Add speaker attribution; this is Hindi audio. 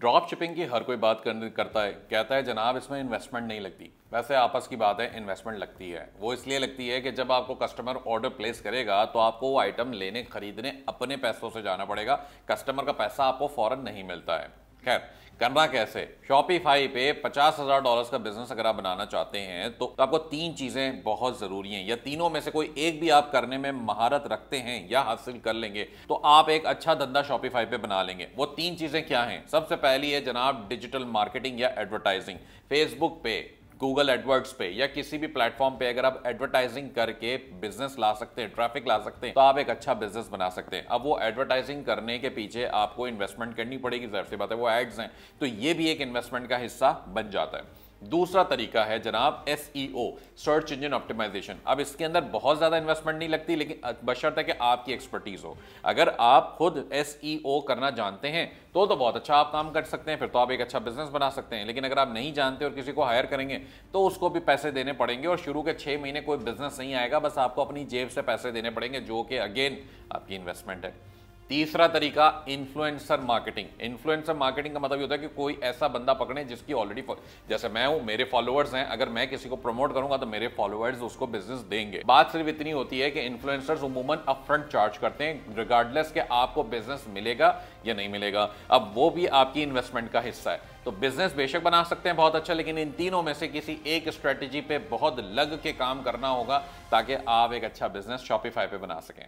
Speaker 1: ड्रॉप शिपिंग की हर कोई बात करने करता है कहता है जनाब इसमें इन्वेस्टमेंट नहीं लगती वैसे आपस की बात है इन्वेस्टमेंट लगती है वो इसलिए लगती है कि जब आपको कस्टमर ऑर्डर प्लेस करेगा तो आपको वो आइटम लेने खरीदने अपने पैसों से जाना पड़ेगा कस्टमर का पैसा आपको फ़ौरन नहीं मिलता है खैर करना कैसे शॉपिफाई पे पचास हजार डॉलर का बिजनेस अगर आप बनाना चाहते हैं तो आपको तीन चीजें बहुत जरूरी हैं या तीनों में से कोई एक भी आप करने में महारत रखते हैं या हासिल कर लेंगे तो आप एक अच्छा धंधा शॉपिफाई पे बना लेंगे वो तीन चीजें क्या हैं सबसे पहली है जनाब डिजिटल मार्केटिंग या एडवर्टाइजिंग फेसबुक पे गूगल एडवर्ड्स पे या किसी भी प्लेटफॉर्म पे अगर आप एडवर्टाइजिंग करके बिजनेस ला सकते हैं ट्रैफिक ला सकते हैं तो आप एक अच्छा बिजनेस बना सकते हैं अब वो एडवर्टाइजिंग करने के पीछे आपको इन्वेस्टमेंट करनी पड़ेगी जहर सी बात है वो एड्स हैं तो ये भी एक इन्वेस्टमेंट का हिस्सा बन जाता है दूसरा तरीका है जनाब एस सर्च इंजन ऑप्टिमाइजेशन अब इसके अंदर बहुत ज़्यादा इन्वेस्टमेंट नहीं लगती लेकिन बशर्त है कि आपकी एक्सपर्टीज़ हो अगर आप खुद एस e करना जानते हैं तो तो बहुत अच्छा आप काम कर सकते हैं फिर तो आप एक अच्छा बिजनेस बना सकते हैं लेकिन अगर आप नहीं जानते और किसी को हायर करेंगे तो उसको भी पैसे देने पड़ेंगे और शुरू के छः महीने कोई बिजनेस नहीं आएगा बस आपको अपनी जेब से पैसे देने पड़ेंगे जो कि अगेन आपकी इन्वेस्टमेंट है तीसरा तरीका इन्फ्लुएंसर मार्केटिंग इन्फ्लुएंसर मार्केटिंग का मतलब ये होता है कि कोई ऐसा बंदा पकड़े जिसकी ऑलरेडी जैसे मैं हूं मेरे फॉलोअर्स हैं अगर मैं किसी को प्रमोट करूंगा तो मेरे फॉलोअर्स उसको बिजनेस देंगे बात सिर्फ इतनी होती है कि इन्फ्लुएंसर्स उमूमन अपफ्रंट चार्ज करते हैं रिगार्डलेस के आपको बिजनेस मिलेगा या नहीं मिलेगा अब वो भी आपकी इन्वेस्टमेंट का हिस्सा है तो बिजनेस बेशक बना सकते हैं बहुत अच्छा लेकिन इन तीनों में से किसी एक स्ट्रेटेजी पे बहुत लग के काम करना होगा ताकि आप एक अच्छा बिजनेस शॉपिफाई पे बना सकें